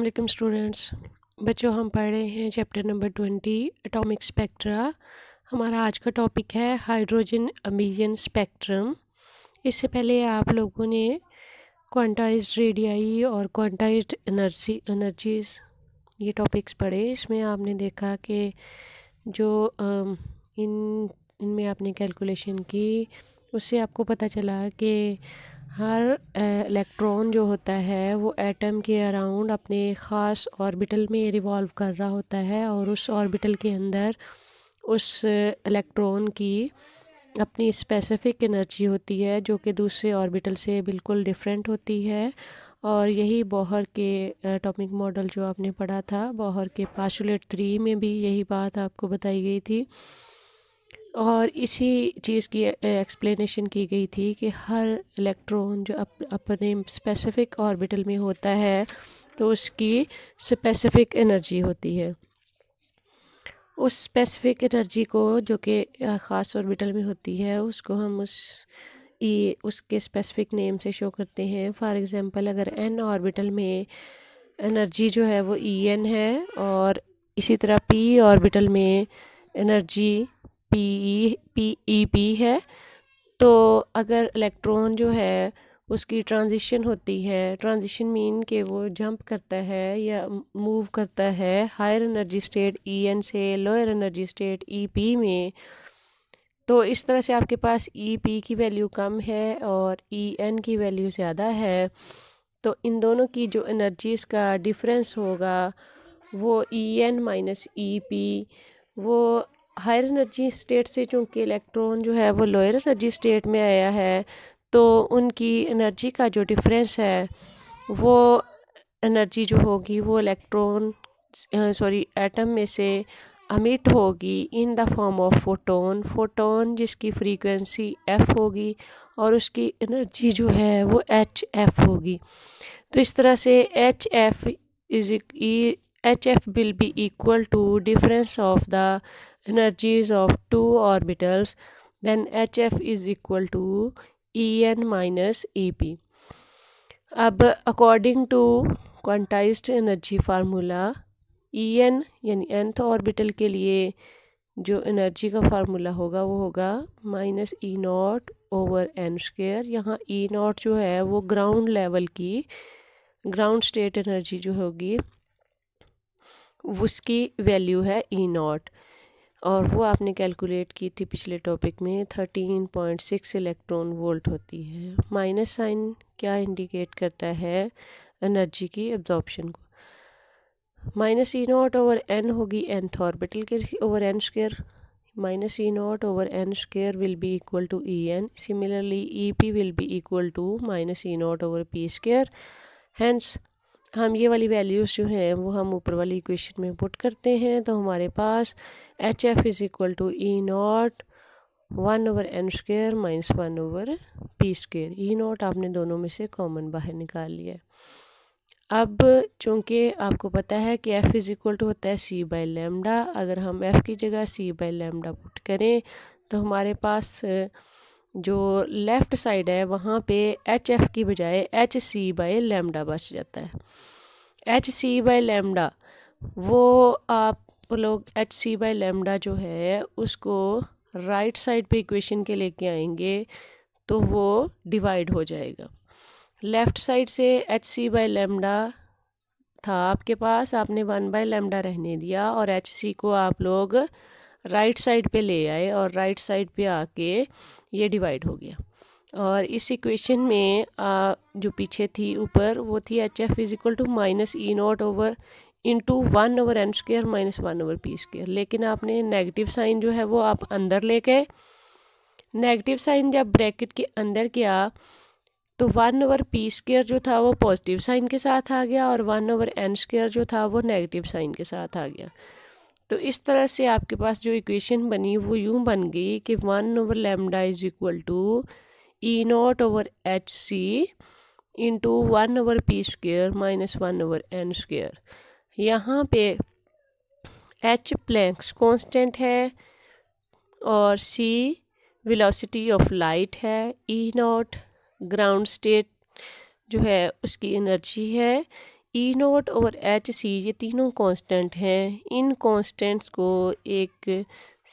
अलैक्म students बच्चों हम पढ़ रहे हैं chapter number twenty atomic spectra हमारा आज का टॉपिक है हाइड्रोजन अमीजन स्पेक्ट्रम इससे पहले आप लोगों ने क्वांटाइज्ड रेडियाई और क्वांटाइज्ड एनर्जी एनर्जीज ये टॉपिक्स पढ़े इसमें आपने देखा कि जो इन इनमें आपने कैलकुलेशन की उससे आपको पता चला कि हर इलेक्ट्रॉन जो होता है वो एटम के अराउंड अपने ख़ास ऑर्बिटल में रिवॉल्व कर रहा होता है और उस ऑर्बिटल के अंदर उस इलेक्ट्रॉन की अपनी स्पेसिफिक एनर्जी होती है जो कि दूसरे ऑर्बिटल से बिल्कुल डिफरेंट होती है और यही बोहर के एटॉमिक मॉडल जो आपने पढ़ा था बोहर के पाशुलेट थ्री में भी यही बात आपको बताई गई थी और इसी चीज़ की एक्सप्लेनेशन की गई थी कि हर इलेक्ट्रॉन जो अप, अपने स्पेसिफिक ऑर्बिटल में होता है तो उसकी स्पेसिफिक एनर्जी होती है उस स्पेसिफिक एनर्जी को जो कि ख़ास ऑर्बिटल में होती है उसको हम उस ई उसके स्पेसिफिक नेम से शो करते हैं फॉर एग्ज़ाम्पल अगर एन ऑर्बिटल में एनर्जी जो है वो ई e एन है और इसी तरह पी ऑर्बिटल में energy P P E P है तो अगर इलेक्ट्रॉन जो है उसकी ट्रांजिशन होती है ट्रांजिशन मीन के वो जंप करता है या मूव करता है higher energy state E N से lower energy state E P में तो इस तरह से आपके पास ई e पी की वैल्यू कम है और ई e एन की वैल्यू ज़्यादा है तो इन दोनों की जो एनर्जीज़ का डिफरेंस होगा वो E N minus E P वो हायर एनर्जी स्टेट से चूँकि इलेक्ट्रॉन जो है वो लोअर एनर्जी स्टेट में आया है तो उनकी एनर्जी का जो डिफरेंस है वो एनर्जी जो होगी वो इलेक्ट्रॉन सॉरी एटम में से अमिट होगी in the form of photon photon जिसकी फ्रीक्वेंसी एफ़ होगी और उसकी एनर्जी जो है वो एच एफ़ होगी तो इस तरह से H F is H F will be equal to difference of the energies of two orbitals then hf is equal to en minus ep अब according to quantized energy formula E n यानी nth orbital के लिए जो energy का formula होगा वो होगा minus E naught over n square यहाँ ई e नॉट जो है वो ग्राउंड लेवल की ग्राउंड स्टेट एनर्जी जो होगी उसकी वैल्यू है ई e नॉट और वो आपने कैलकुलेट की थी पिछले टॉपिक में thirteen point six electron volt होती है माइनस साइन क्या इंडिकेट करता है एनर्जी की एब्जॉर्बशन को minus E naught over n होगी एन ऑर्बिटल के over n square minus E naught over n square will be equal to E n similarly E p will be equal to minus E naught over p square hence हम ये वाली values जो हैं वो हम ऊपर वाली इक्वेशन में पुट करते हैं तो हमारे पास H F is equal to E naught one over n square minus one over p square E naught आपने दोनों में से कॉमन बाहर निकाल लिया अब चूँकि आपको पता है कि एफ़ इज़ इक्वल टू होता है सी बाई लेमडा अगर हम एफ़ की जगह सी बाई लेमडा पुट करें तो हमारे पास uh, जो लेफ़्ट साइड है वहाँ पे एच एफ़ की बजाय एच सी बाई लेमडा बच जाता है एच सी बाई लेमडा वो आप लोग एच सी बाई लेमडा जो है उसको राइट साइड पे इक्वेशन के लेके आएंगे तो वो डिवाइड हो जाएगा लेफ़्ट साइड से एच सी बाई लेमडा था आपके पास आपने वन बाई लेमडा रहने दिया और एच सी को आप लोग राइट साइड पे ले आए और राइट साइड पे आके ये डिवाइड हो गया और इस इक्वेशन में आ, जो पीछे थी ऊपर वो थी H F is equal to minus E naught over into one over n square minus one over p square लेकिन आपने नेगेटिव साइन जो है वो आप अंदर ले गए नेगेटिव साइन जब ब्रैकेट के अंदर गया तो वन ओवर पी स्केयर जो था वो पॉजिटिव साइन के साथ आ गया और वन ओवर एन स्केयर जो था वो नेगेटिव साइन के साथ आ गया तो इस तरह से आपके पास जो इक्वेशन बनी वो यूं बन गई कि one over lambda is equal to E naught over h c into one over p square minus one over n square यहाँ पे एच प्लैंक्स कांस्टेंट है और सी वेलोसिटी ऑफ लाइट है ई नॉट ग्राउंड स्टेट जो है उसकी एनर्जी है E e naught और एच सी ये तीनों कांस्टेंट हैं इन कांस्टेंट्स को एक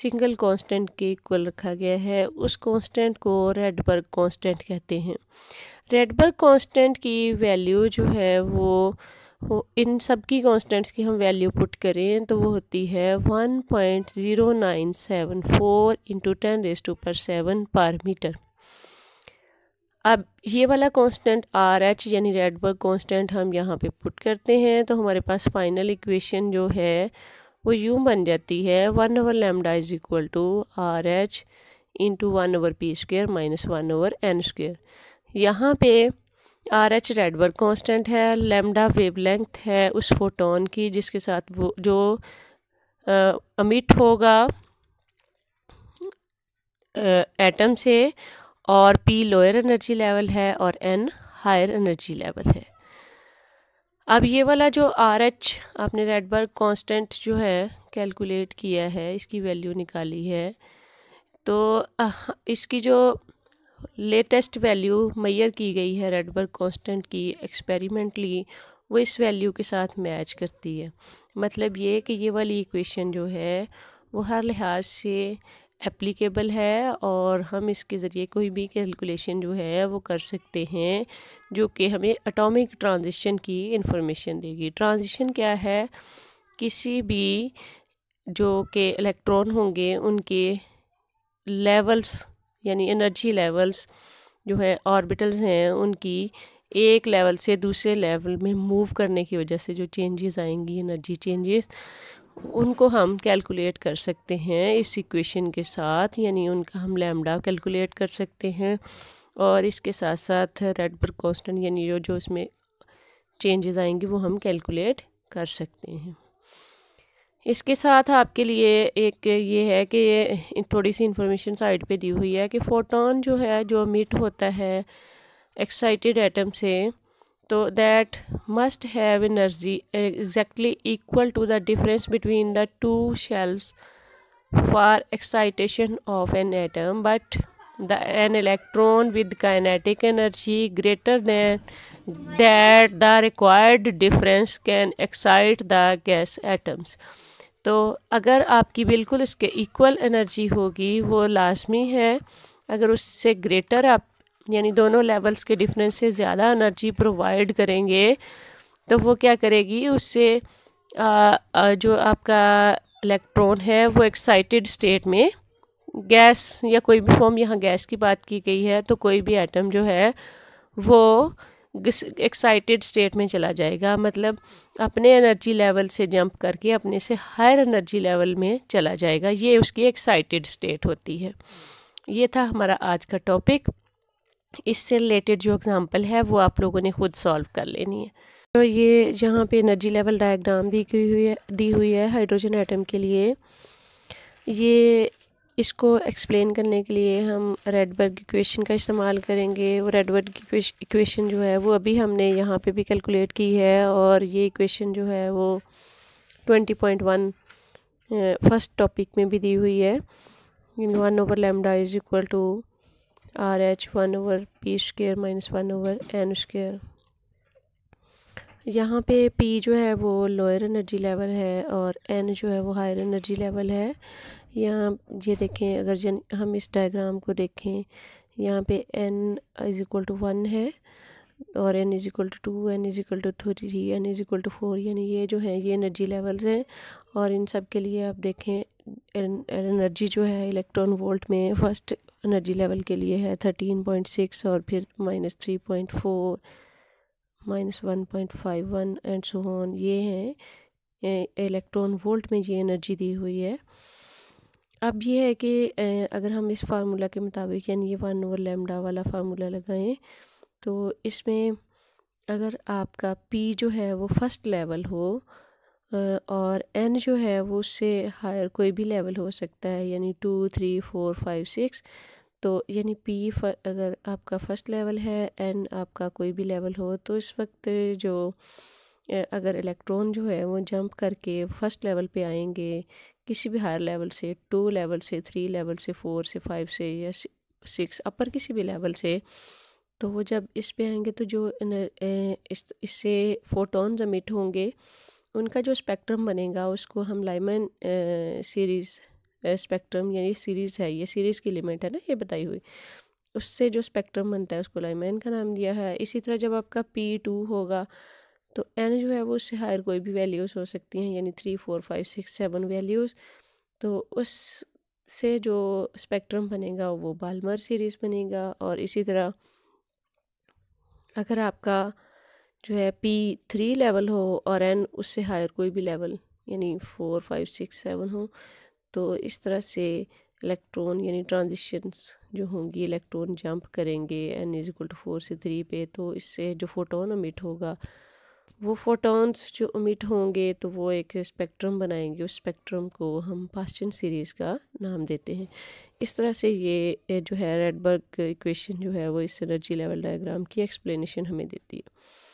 सिंगल कांस्टेंट के इक्वल रखा गया है उस कांस्टेंट को रेडबर्ग कांस्टेंट कहते हैं रेडबर्ग कांस्टेंट की वैल्यू जो है वो वो इन सब की कांस्टेंट्स की हम वैल्यू पुट करें तो वो होती है one point zero nine seven four into ten raise to power seven per metre अब ये वाला कांस्टेंट आर एच यानी रेडबर्ग कांस्टेंट हम यहाँ पे पुट करते हैं तो हमारे पास फाइनल इक्वेशन जो है वो यूँ बन जाती है one over lambda is equal to R H into one over p square minus one over n square यहाँ पे आर एच रेडबर्ग कॉन्सटेंट है लेमडा वेवलेंथ है उस फोटोन की जिसके साथ वो जो अमिट होगा एटम से और पी लोअर एनर्जी लेवल है और एन हायर एनर्जी लेवल है अब ये वाला जो आर एच आपने रेडबर्ग कांस्टेंट जो है कैलकुलेट किया है इसकी वैल्यू निकाली है तो इसकी जो लेटेस्ट वैल्यू मैयर की गई है रेडबर्ग कांस्टेंट की एक्सपेरिमेंटली वो इस वैल्यू के साथ मैच करती है मतलब ये कि ये वाली इक्वेशन जो है वो हर लिहाज से एप्लीकेबल है और हम इसके ज़रिए कोई भी कैलकुलेशन जो है वो कर सकते हैं जो कि हमें एटॉमिक ट्रांजिशन की इंफॉर्मेशन देगी ट्रांजिशन क्या है किसी भी जो के इलेक्ट्रॉन होंगे उनके लेवल्स यानी एनर्जी लेवल्स जो है ऑर्बिटल्स हैं उनकी एक लेवल से दूसरे लेवल में मूव करने की वजह से जो चेंजेस आएंगी एनर्जी चेंजेस उनको हम कैलकुलेट कर सकते हैं इस इक्वेशन के साथ यानी उनका हम लैमडा कैलकुलेट कर सकते हैं और इसके साथ साथ रेडबर्ग कॉन्स्टेंट यानी जो जो इसमें चेंजेस आएंगे वो हम कैलकुलेट कर सकते हैं इसके साथ आपके लिए एक ये है कि थोड़ी सी इंफॉर्मेशन साइड पे दी हुई है कि फोटोन जो है जो मिट होता है एक्साइटेड एटम से तो that must have energy exactly equal to the difference between the two shells for excitation of an atom but the an electron with kinetic energy greater than that the required difference can excite the gas atoms तो अगर आपकी बिल्कुल इसके equal energy होगी वो लाजमी है अगर उससे ग्रेटर आप यानी दोनों लेवल्स के डिफरेंस से ज़्यादा एनर्जी प्रोवाइड करेंगे तो वो क्या करेगी उससे आ, आ, जो आपका इलेक्ट्रॉन है वो एक्साइटेड स्टेट में गैस या कोई भी फॉर्म यहाँ गैस की बात की गई है तो कोई भी आइटम जो है वो एक्साइटेड स्टेट में चला जाएगा मतलब अपने एनर्जी लेवल से जंप करके अपने से हायर एनर्जी लेवल में चला जाएगा ये उसकी एक्साइटेड स्टेट होती है ये था हमारा आज का टॉपिक इससे रिलेटेड जो एग्ज़ाम्पल है वो आप लोगों ने खुद सॉल्व कर लेनी है तो ये जहाँ पे एनर्जी लेवल डायग्राम दी गई हुई है दी हुई है हाइड्रोजन एटम के लिए ये इसको एक्सप्लेन करने के लिए हम रेडबर्ग इक्वेशन का इस्तेमाल करेंगे वो रेडबर्ग इक्वेशन जो है वो अभी हमने यहाँ पे भी कैलकुलेट की है और ये इक्वेशन जो है वो twenty point one first topic में भी दी हुई है one over lambda is equal to R H one over p square minus one over n square यहाँ पे पी जो है वो लोअर एनर्जी लेवल है और एन जो है वो हायर एनर्जी लेवल है यहाँ ये देखें अगर जन हम इस डायग्राम को देखें यहाँ पे n is equal to one है और n is equal to two n is equal to three n is equal to four यानी ये जो है ये एनर्जी लेवल्स हैं और इन सब के लिए आप देखें एनर्जी जो है इलेक्ट्रॉन वोल्ट में फर्स्ट एनर्जी लेवल के लिए है थर्टीन पॉइंट सिक्स और फिर minus three point four minus one point five one and so on ये हैं इलेक्ट्रॉन वोल्ट में ये एनर्जी दी हुई है अब ये है कि अगर हम इस फार्मूला के मुताबिक यानी ये वन ओवर लेमडा वाला फार्मूला लगाएं तो इसमें अगर आपका पी जो है वो फर्स्ट लेवल हो और एन जो है वो उससे हायर कोई भी लेवल हो सकता है यानी two three four five six तो यानी पी अगर आपका फ़र्स्ट लेवल है एन आपका कोई भी लेवल हो तो इस वक्त जो अगर इलेक्ट्रॉन जो है वो जंप करके फर्स्ट लेवल पे आएंगे किसी भी हायर लेवल से टू लेवल से थ्री लेवल से फोर से फाइव से या सिक्स अपर किसी भी लेवल से तो वो जब इस पे आएंगे तो जो इस इससे फोटॉन्स होंगे उनका जो स्पेक्ट्रम बनेगा उसको हम लाइमन सीरीज़ स्पेक्ट्रम यानी सीरीज़ है ये सीरीज़ की लिमिट है ना ये बताई हुई उससे जो स्पेक्ट्रम बनता है उसको एन का नाम दिया है इसी तरह जब आपका पी टू होगा तो एन जो है वो उससे हायर कोई भी वैल्यूज़ हो सकती हैं यानी three four five six seven values तो उस से जो स्पेक्ट्रम बनेगा वो बालमर सीरीज़ बनेगा और इसी तरह अगर आपका जो है पी थ्री लेवल हो और एन उससे हायर कोई भी लेवल यानी फोर फाइव सिक्स सेवन हो तो इस तरह से इलेक्ट्रॉन यानी ट्रांजिशंस जो होंगी इलेक्ट्रॉन जंप करेंगे n is equal to four से थ्री पे तो इससे जो फोटोन अमिट होगा वो फोटॉन्स जो अमिट होंगे तो वो एक स्पेक्ट्रम बनाएंगे उस स्पेक्ट्रम को हम पास्चन सीरीज़ का नाम देते हैं इस तरह से ये जो है रेडबर्ग इक्वेशन जो है वो इस एनर्जी लेवल डायग्राम की एक्सप्लेनेशन हमें देती है